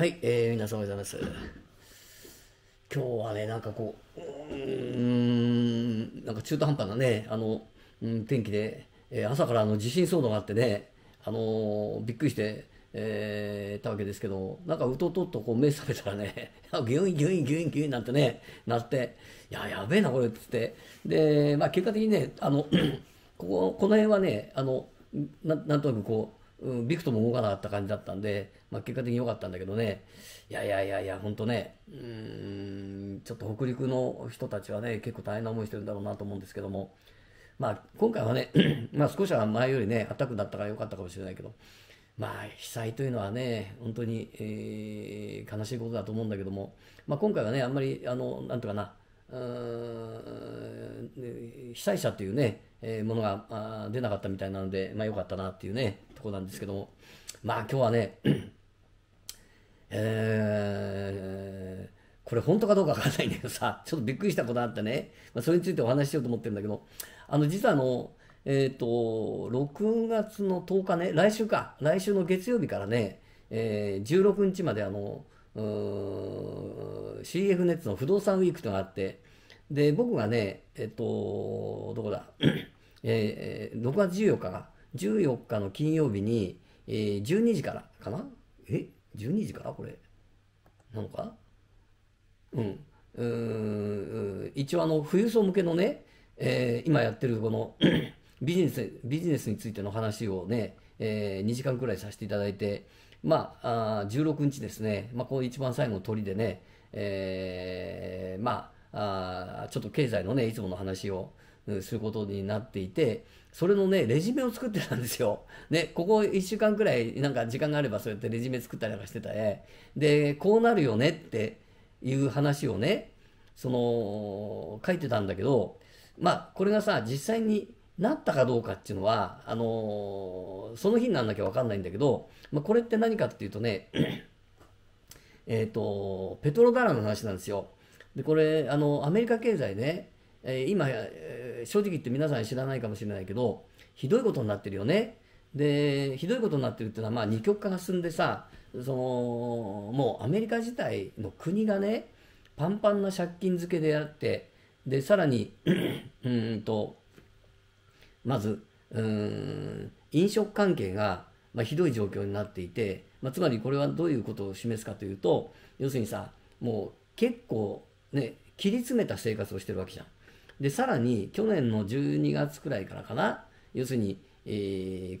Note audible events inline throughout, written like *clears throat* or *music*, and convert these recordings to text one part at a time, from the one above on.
はい、えー、皆様おはようございます。今日はね、なんかこう、うん、なんか中途半端なね、あの、うん、天気で、えー、朝からあの地震騒動があってね、あのー、びっくりして、えー、たわけですけど、なんかうとうととこう目覚めたらね、*laughs* ギュンギュンギュンギュンなんてね、なって、いや、やべえな、これってって、で、まあ、結果的にね、あの *clears throat* こここの辺はね、あのななんとなくこう、うん、ビクとも動かなかった感じだったんで、まあ、結果的に良かったんだけどね、いやいやいやいや、本当ね、うん、ちょっと北陸の人たちはね、結構大変な思いしてるんだろうなと思うんですけども、まあ、今回はね、*clears throat* まあ少しは前よりね、暖かくなったから良かったかもしれないけど、まあ、被災というのはね、本当に、えー、悲しいことだと思うんだけども、まあ、今回はね、あんまり、あのなんとかな、被災者というね、えー、ものが出なかったみたいなので、まあ、よかったなっていうね、とこなんですけども、まあ今日はね、えー、これ本当かどうかわからないんだけどさ、ちょっとびっくりしたことあってね、まあ、それについてお話ししようと思ってるんだけど、あの、実はあの、えっ、ー、と、6月の10日ね、来週か、来週の月曜日からね、えー、16日まであの、CF ネッツの不動産ウィークというのがあって、で、僕がね、えっと、どこだ、*coughs* えー、6月14日か、14日の金曜日に、えー、12時からかなえ ?12 時からこれ。なのかうん。うん一応あの富裕層向けのね、えー、今やってるこの *coughs* ビジネスビジネスについての話をね、えー、2時間くらいさせていただいて、まあ、あ16日ですね、まあ、この一番最後の鳥でね、えー、まああちょっと経済のね、いつもの話を、することになっていて、それのね、レジュメを作ってたんですよ。ね、ここ1週間くらい、なんか時間があればそうやってレジュメ作ったりなんかしてたね。で、こうなるよねっていう話をね、その、書いてたんだけど、まあ、これがさ、実際になったかどうかっていうのは、あのー、その日にならなきゃわかんないんだけど、まあ、これって何かっていうとね、えっ、と、ペトロダラの話なんですよ。でこれあのアメリカ経済ね、えー、今、えー、正直言って皆さん知らないかもしれないけどひどいことになってるよねでひどいことになってるっていうのは、まあ、二極化が進んでさそのもうアメリカ自体の国がねパンパンな借金付けであってでさらにうんとまずうん飲食関係が、まあ、ひどい状況になっていて、まあ、つまりこれはどういうことを示すかというと要するにさもう結構ね、切り詰めた生活をしてるわけじゃん。で、さらに、去年の12月くらいからかな、要するに、え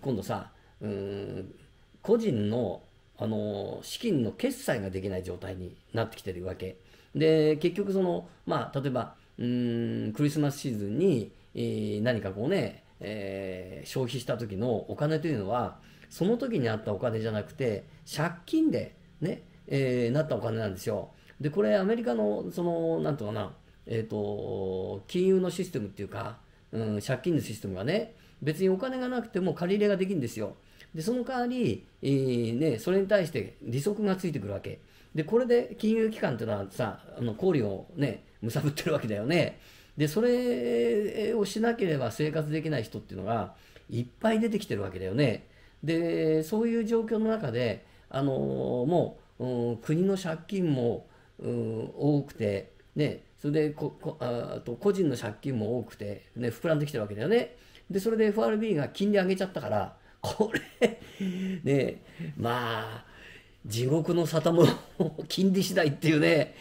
ー、今度さ、うん、個人の、あのー、資金の決済ができない状態になってきてるわけ。で、結局その、まあ、例えば、うん、クリスマスシーズンに、えー、何かこうね、えー、消費した時のお金というのは、その時にあったお金じゃなくて、借金でね、えー、なったお金なんですよ。でこれアメリカのそのなんとかな、えーと、金融のシステムっていうか、うん、借金のシステムがね別にお金がなくても借り入れができるんですよでその代わり、えー、ね、それに対して利息がついてくるわけでこれで金融機関っていうのはさあの氷をねむさぶってるわけだよねでそれをしなければ生活できない人っていうのがいっぱい出てきてるわけだよねでそういう状況の中であのもう、うん、国の借金も多くて、ね、それでここあと個人の借金も多くて、ね、膨らんできてるわけだよね。で、それで FRB が金利上げちゃったから、これ *laughs* ね、まあ、地獄の沙汰も *laughs* 金利次第っていうね、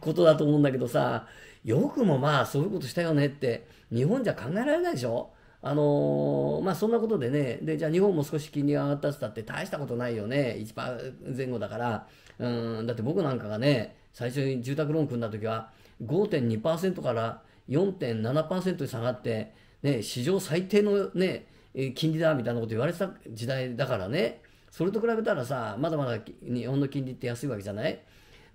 ことだと思うんだけどさ、よくもまあそういうことしたよねって、日本じゃ考えられないでしょあのー、まあそんなことでね、で、じゃあ日本も少し金利が上がったって言ったって大したことないよね。1%前後だから。うん、だって僕なんかがね、最初に住宅ローン組んだ時は5.2%から4.7%に下がって、ね、史上最低の、ね、金利だみたいなこと言われてた時代だからねそれと比べたらさまだまだ日本の金利って安いわけじゃない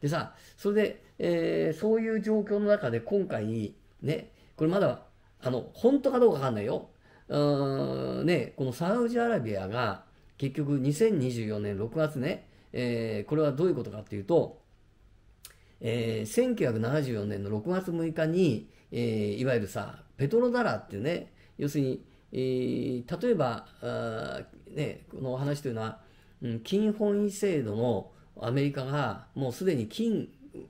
でさそれで、えー、そういう状況の中で今回ねこれまだあの本当かどうかわかんないようんねこのサウジアラビアが結局2024年6月ね、えー、これはどういうことかっていうとえー、1974年の6月6日に、えー、いわゆるさペトロダラっていうね要するに、えー、例えばあ、ね、このお話というのは、うん、金本位制度のアメリカがもうすでに金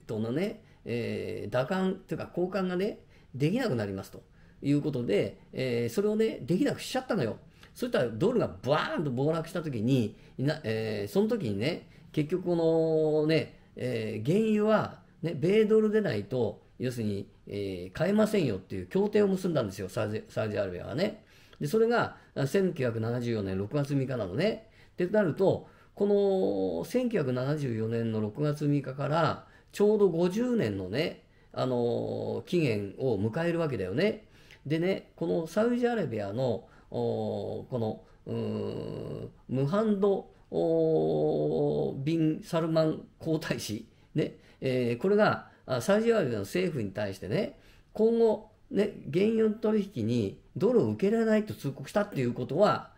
とのね、えー、打艦というか交換がねできなくなりますということで、えー、それをねできなくしちゃったのよ。そしたらドルがバーンと暴落した時にな、えー、その時にね結局このねえー、原油は、ね、米ドルでないと、要するに、えー、買えませんよっていう協定を結んだんですよ、サウジサウジアラビアはね。で、それが1974年6月6日なのね。ってなると、この1974年の6月6日からちょうど50年のね、あのー、期限を迎えるわけだよね。でね、このサウジアラビアのこのムハンドビン・サルマン皇太子、ねえー、これがサウジアラビアの政府に対してね、今後、ね、原油取引にドルを受けられないと通告したっていうことは、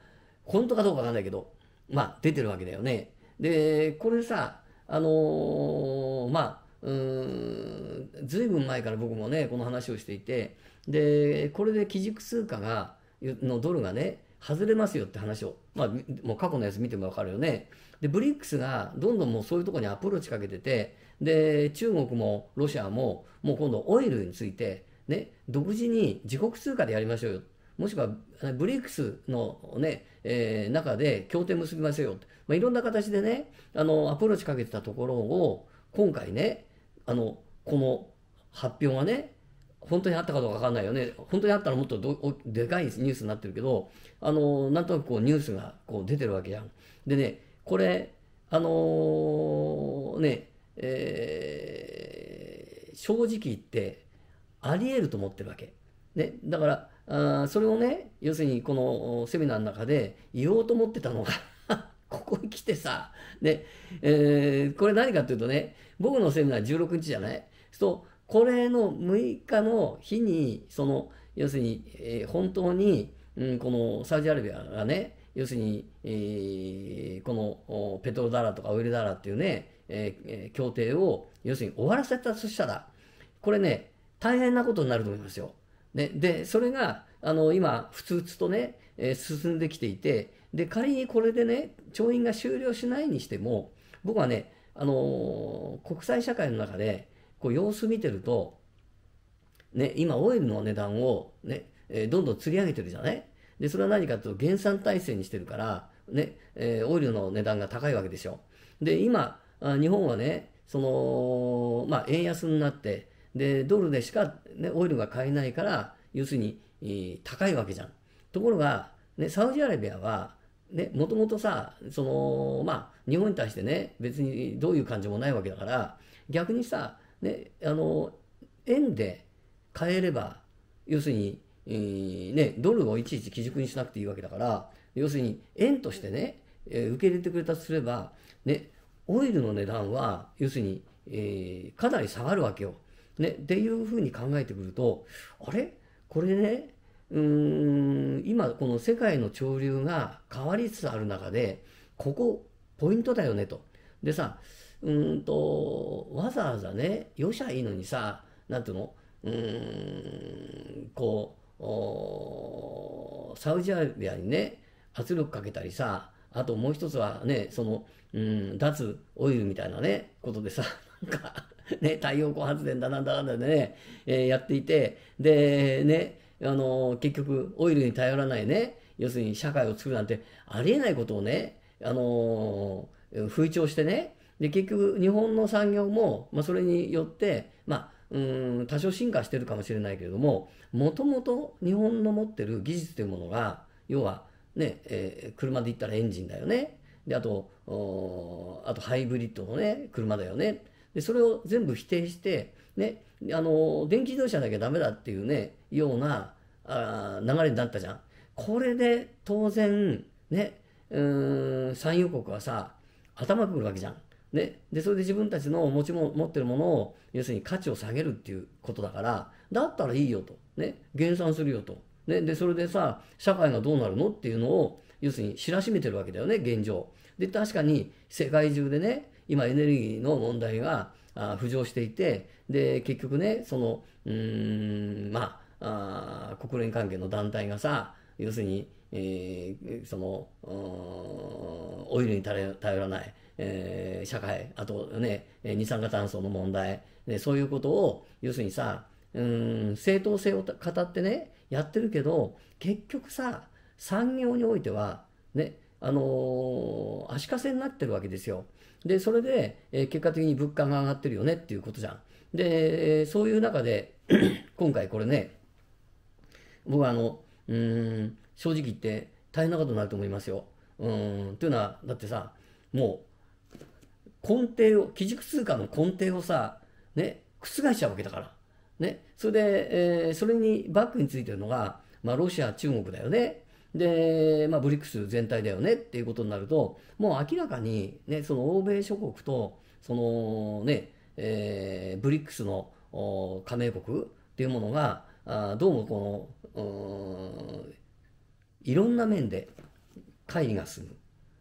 本当かどうかわかんないけど、まあ、出てるわけだよね。で、これさ、あのー、まあ、うん、ずいぶん前から僕もね、この話をしていて、で、これで基軸通貨が、のドルがね、外れますよって話を、まあ、もう過去のやつ見ても分かるよね。で、ブリックスがどんどんもうそういうところにアプローチかけてて、で、中国もロシアも、もう今度オイルについて、ね、独自に自国通貨でやりましょうよ。もしくは、ブリックスのね、えー、中で協定結びましょうよ。まあ、いろんな形でね、あの、アプローチかけてたところを、今回ね、あの、この発表がね、本当にあったかどうかわかんないよね、本当にあったらもっとどでかいニュースになってるけど、あのなんとなくこうニュースがこう出てるわけじゃん。でね、これ、あのー、ね、えー、正直言って、あり得ると思ってるわけ。ね、だからあ、それをね、要するにこのセミナーの中で言おうと思ってたのが *laughs* ここに来てさ、ねえー、これ何かっていうとね、僕のセミナー16日じゃないうこれの6日の日に、その、要するに、えー、本当に、うん、このサウジアラビアがね、要するに、えー、このペトロダラとかオイルダラっていうね、えー、協定を要するに終わらせたとしたら、これね、大変なことになると思いますよ。ね、で、それが、あの、今、ふつふつとね、えー、進んできていて、で、仮にこれでね、調印が終了しないにしても、僕はね、あのー、国際社会の中で、こう様子見てると、ね、今オイルの値段をね、えー、どんどん釣り上げてるじゃないで、それは何かというと減産体制にしてるから、ね、えー、オイルの値段が高いわけでしょ。で、今、日本はね、その、まあ、円安になって、で、ドルでしか、ね、オイルが買えないから、要するに、えー、高いわけじゃん。ところが、ね、サウジアラビアは、ね、もともとさ、その、まあ、日本に対してね、別にどういう感じもないわけだから、逆にさ、あの円で買えれば要するに、えー、ね、ドルをいちいち基軸にしなくていいわけだから要するに円としてね、えー、受け入れてくれたとすれば、ね、オイルの値段は要するに、えー、かなり下がるわけよ。ね、っていうふうに考えてくるとあれこれねうん今この世界の潮流が変わりつつある中でここポイントだよねと。でさうんと、わざわざね、よしゃいいのにさ、なんていうのうん、こう、サウジアラビアにね、圧力かけたりさ、あともう一つはね、その、うん、脱オイルみたいなね、ことでさ、なんかね、太陽光発電だなんだなんだでね、えー、やっていて、で、ね、あのー、結局、オイルに頼らないね、要するに社会を作るなんて、ありえないことをね、あのー、風潮してね、で、結局、日本の産業も、まあ、それによって、まあ、うん多少進化してるかもしれないけれども、もともと日本の持ってる技術というものが、要はね、えー、車で言ったらエンジンだよね、であとあとハイブリッドの、ね、車だよねで、それを全部否定して、ね、あの電気自動車だけはだめだっていう、ね、ようなあ流れになったじゃん。これで当然、ね、うん産油国はさ頭くるわけじゃん。ね、でそれで自分たちの持ちも持ってるものを要するに価値を下げるっていうことだからだったらいいよと、ね、減産するよと、ね、でそれでさ社会がどうなるのっていうのを要するに知らしめてるわけだよね現状で確かに世界中でね今エネルギーの問題が浮上していてで結局ねそのうんまあ国連関係の団体がさ要するに、えー、そのオイルに頼らないえー、社会、あとね、二酸化炭素の問題、ね、そういうことを、要するにさ、うん正当性を語ってね、やってるけど、結局さ、産業においては、ね、あのー、足かせになってるわけですよ。で、それで、えー、結果的に物価が上がってるよねっていうことじゃん。で、そういう中で、*coughs* 今回これね、僕はあの、うん、正直言って大変なことになると思いますよ。うん、というのは、だってさ、もう根底を、基軸通貨の根底をさ、ね、覆しちゃうわけだから。ね、それで、えー、それにバックについてるのが、まあ、ロシア、中国だよね。で、まあ、ブリックス全体だよねっていうことになると、もう明らかに、ね、その欧米諸国と、そのね、えー、ブリックスの加盟国っていうものが、あどうもこの、いろんな面で会議が進む。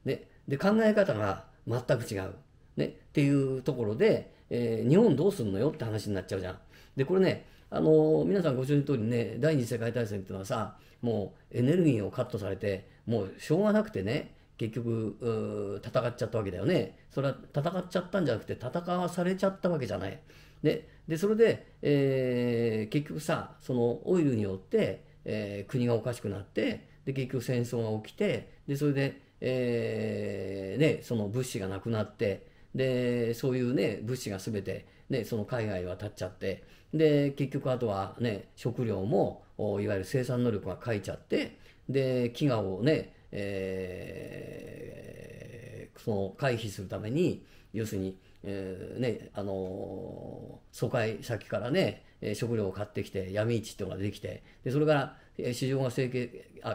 で、で考え方が全く違う。ね、っていうところで、えー、日本どうすんのよって話になっちゃうじゃん。で、これね、あの皆さんご承知の通りね、第二次世界大戦っていうのはさ、もうエネルギーをカットされて、もうしょうがなくてね、結局、戦っちゃったわけだよね。それは戦っちゃったんじゃなくて、戦わされちゃったわけじゃない。で、でそれで、えー、結局さ、そのオイルによって、えー、国がおかしくなって、で、結局戦争が起きて、で、それで、えー、ね、その物資がなくなって、でそういうね物資がすべて、ね、その海外は立っちゃってで結局あとはね食料もいわゆる生産能力が欠いちゃってで飢餓をね、えー、その回避するために要するに、えー、ねあのー、疎開先からね食料を買ってきて闇市っていうのができてでそれから市場が形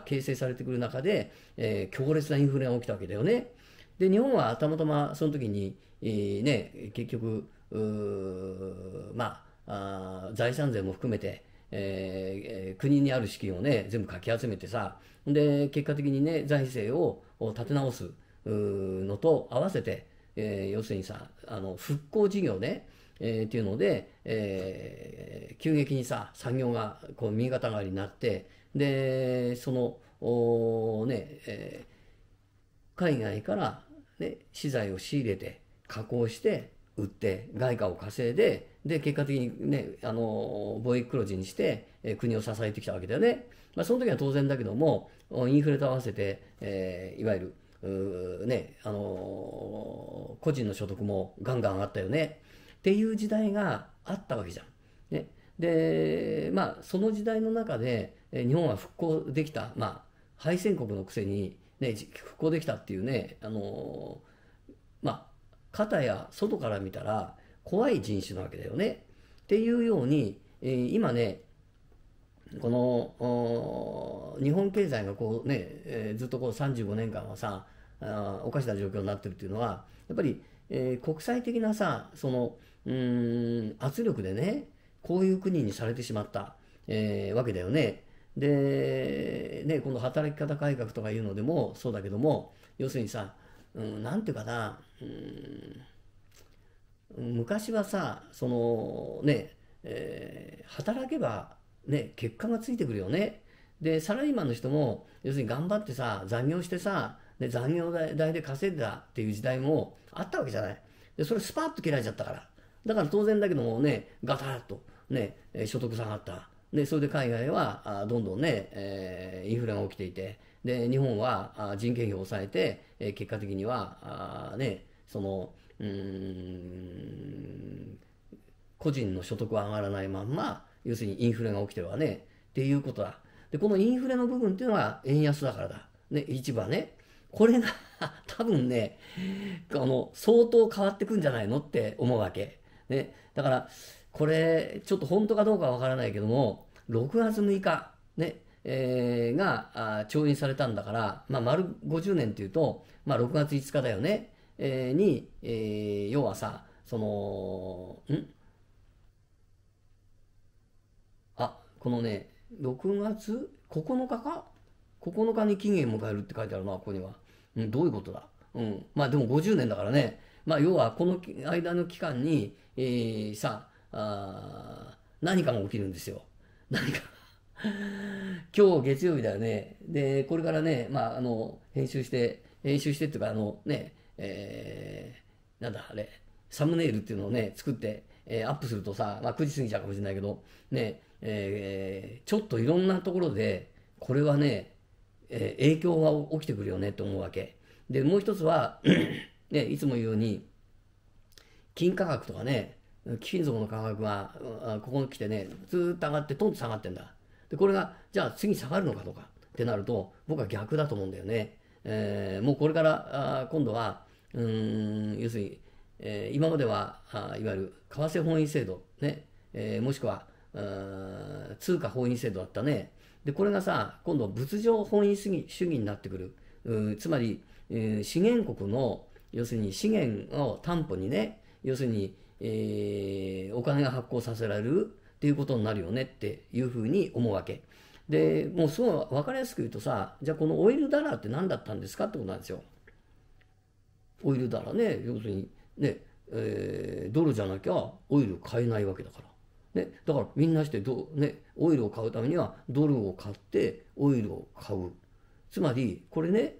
形成されてくる中で、えー、強烈なインフレが起きたわけだよね。で日本はたまたまその時に、えー、ね、結局まあ財産税も含めて、えー、国にある資金を、ね、全部かき集めてさで結果的に、ね、財政を立て直すのと合わせて、えー、要するにさあの復興事業ね、えー、っていうので、えー、急激にさ産業がこう右肩上がりになってでそのおね、えー、海外からで資材を仕入れて加工して売って外貨を稼いでで結果的に、ね、あの貿易黒字にして、え国を支えてきたわけだよね、まあ、その時は当然だけどもインフレと合わせて、えー、いわゆるねあのー、個人の所得もガンガン上がったよねっていう時代があったわけじゃん。ね、でまあその時代の中で日本は復興できた、まあ、敗戦国のくせにね、復興できたっていうね、あのー、まあ、肩や外から見たら怖い人種なわけだよね。っていうように、えー、今ね、この日本経済がこうね、えー、ずっとこう35年間はさあおかしな状況になってるっていうのはやっぱり、えー、国際的なさそのうん圧力でねこういう国にされてしまった、えー、わけだよね。で、ね、この働き方改革とかいうのでもそうだけども、要するにさ、うん、なんていうかな、うん、昔はさ、そのね、えー、働けば、ね、結果がついてくるよね。で、サラリーマンの人も、要するに頑張ってさ、残業してさ、で残業代で稼いだっていう時代もあったわけじゃない。で、それスパッと切られちゃったから。だから当然だけどもね、ガタッとね、所得下がった。で、それで海外はどんどんね、えー、インフレが起きていて、で、日本は人件費を抑えて、え結果的には、あね、その、うん、個人の所得は上がらないまんま、要するにインフレが起きてるわね、っていうことだ。で、このインフレの部分っていうのは円安だからだ。ね、市場ね。これが *laughs* 多分ね、あの、相当変わってくんじゃないのって思うわけ。ね。だから、これ、ちょっと本当かどうかわからないけども、6月6日、ね、えー、が調印されたんだから、まあ、丸50年というと、まあ、6月5日だよね、えー、に、えー、要はさ、その、んあ、このね、6月9日か9日に期限迎えるって書いてあるな、ここには。うん、どういうことだうん。まあでも50年だからね。まあ要はこの間の期間に、えー、さあ、何かが起きるんですよ。何か今日月曜日だよね。で、これからね、まあ、あの、編集して、編集してっていうか、あの、ね、えー、なんだ、あれ、サムネイルっていうのをね、作って、えー、アップするとさ、まあ、9時過ぎちゃうかもしれないけど、ね、えー、ちょっといろんなところで、これはね、えー、影響が起きてくるよねと思うわけ。で、もう一つは、*clears throat* ね、いつも言うように、金価格とかね、貴金属の価格がここに来てねずっと上がってトンと下がってんだでこれがじゃあ次下がるのかとかってなると僕は逆だと思うんだよね、えー、もうこれからあ今度はうん要するに、えー、今まではあいわゆる為替本位制度ね、えー、もしくは通貨本位制度だったねでこれがさ今度は物情本位主義主義になってくるつまり、えー、資源国の要するに資源を担保にね要するにえー、お金が発行させられるっていうことになるよねっていうふうに思うわけ。で、もうすごい分かりやすく言うとさ、じゃあこのオイルダラーって何だったんですかってことなんですよ。オイルダラーね、要するにね、えー、ドルじゃなきゃオイル買えないわけだから。ね、だからみんなしてど、ね、オイルを買うためにはドルを買ってオイルを買う。つまり、これね、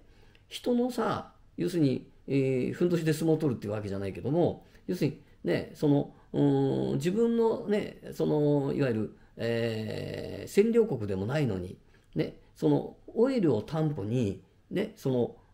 人のさ、要するに、えー、ふんどしで相撲を取るっていうわけじゃないけども、要するにね、そのうん自分の,、ね、そのいわゆる、えー、占領国でもないのに、ね、そのオイルを担保に、ね、そ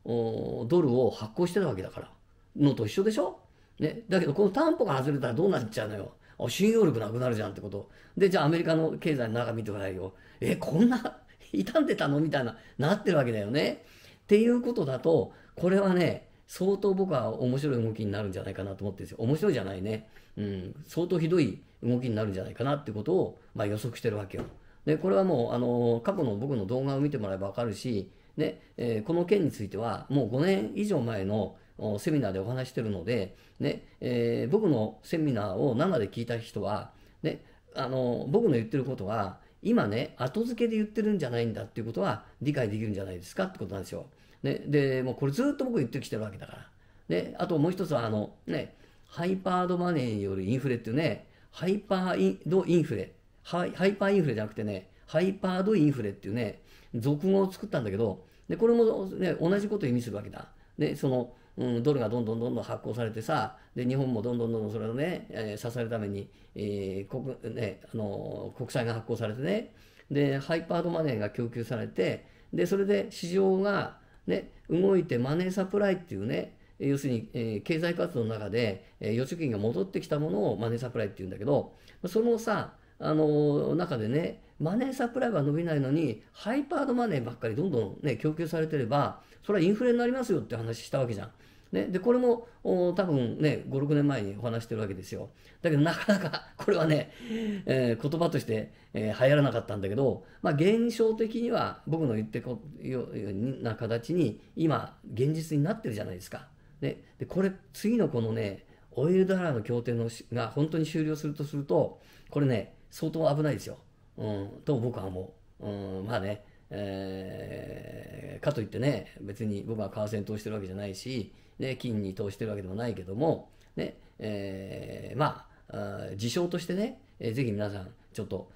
のドルを発行してたわけだからのと一緒でしょ、ね、だけどこの担保が外れたらどうなっちゃうのよ信用力なくなるじゃんってことでじゃあアメリカの経済の中見てくださいよえこんな *laughs* 傷んでたのみたいななってるわけだよねっていうことだとこれはね相当僕は面白い動きになるんじゃないかなと思ってるんですよ。面白いじゃないね。うん、相当ひどい動きになるんじゃないかなってことを、まあ、予測してるわけよ。で、これはもう、あの、過去の僕の動画を見てもらえばわかるし、ね、えー、この件については、もう5年以上前のセミナーでお話してるので、ね、えー、僕のセミナーを生で聞いた人は、ね、あの、僕の言ってることは、今ね、後付けで言ってるんじゃないんだっていうことは理解できるんじゃないですかってことなんですよ。ね、で、もうこれずっと僕言ってきてるわけだから。ね、あともう一つは、あの、ね、ハイパードマネーによるインフレっていうね、ハイパードインフレハイ、ハイパーインフレじゃなくてね、ハイパードインフレっていうね、俗語を作ったんだけど、でこれも、ね、同じことを意味するわけだ。で、その、うん、ドルがどんどんどんどん発行されてさ、で日本もどんどんどんどんそれをね、えー、支えるために、えー国ねあのー、国債が発行されてね、で、ハイパードマネーが供給されて、で、それで市場が、ね、動いてマネーサプライっていうね、要するに、えー、経済活動の中で、えー、預貯金が戻ってきたものをマネーサプライっていうんだけど、そのさ、あのー、中でね、マネーサプライは伸びないのに、ハイパードマネーばっかりどんどんね、供給されてれば、それはインフレになりますよって話したわけじゃん。ね、でこれも多分ね56年前にお話してるわけですよだけどなかなかこれはね、えー、言葉として、えー、流行らなかったんだけど、まあ、現象的には僕の言ってこような形に今現実になってるじゃないですか、ね、でこれ次のこのねオイルダラーの協定のが本当に終了するとするとこれね相当危ないですよ、うん、と僕は思う、うん、まあねえー、かといってね、別に僕は為替に投資してるわけじゃないし、ね、金に投資してるわけでもないけども、ね、えー、まあ、事象としてね、えー、ぜひ皆さん、ちょっと、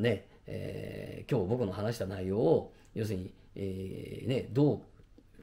ね、えー、今日僕の話した内容を、要するに、えー、ね、ど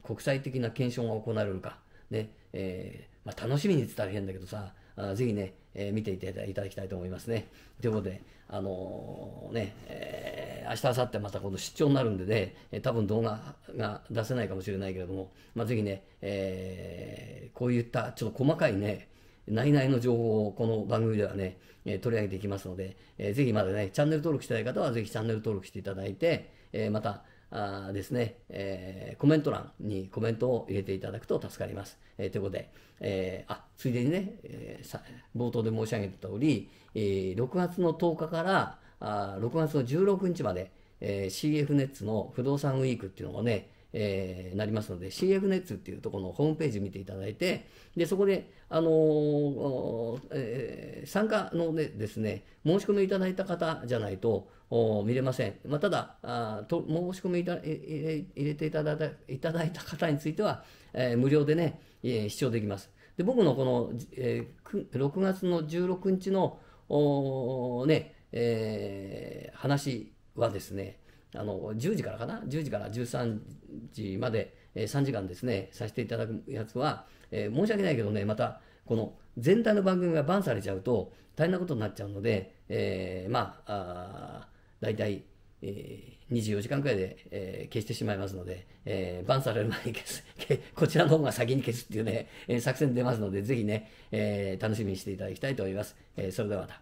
う国際的な検証が行われるか、ね、えー、まあ、楽しみにって言ったら変だけどさ、あぜひね、えー、見ていただきたいと思いますね。ということで、あのー、ね、えー、明日、明後日また今度出張になるんでね、え多分動画が出せないかもしれないけれども、まあ、ぜひね、えー、こういったちょっと細かいね、内々の情報をこの番組ではね、え取り上げていきますので、えー、ぜひまだね、チャンネル登録してない方はぜひチャンネル登録していただいて、えまた、あですね、えー、コメント欄にコメントを入れていただくと助かります。えー、ということで、えー、あ、ついでにね、えー、冒頭で申し上げた通り、えー、6月の10日からあ6月の16日まで、えー、CF ネッツの不動産ウィークっていうのがね、えー、なりますので、CF ネッツっていうところのホームページ見ていただいて、でそこで、あのー、えー、参加の、ね、ですね、申し込みいただいた方じゃないと、見れません。まあ、ただあと、申し込みいた入れていただいたいただいた方については、えー、無料でね、えー、視聴できます。で僕のこの、えー、6月の16日のお、ねえー、話はですねあの10時からかな10時から13時まで、えー、3時間ですねさせていただくやつは、えー、申し訳ないけどねまたこの全体の番組がバンされちゃうと大変なことになっちゃうので、えー、まああ大体、えー、24時間くらいで、えー、消してしまいますので、えー、バンされる前に消す、こちらの方が先に消すっていうね、え作戦出ますので、ぜひね、えー、楽しみにしていただきたいと思います。えー、それではまた。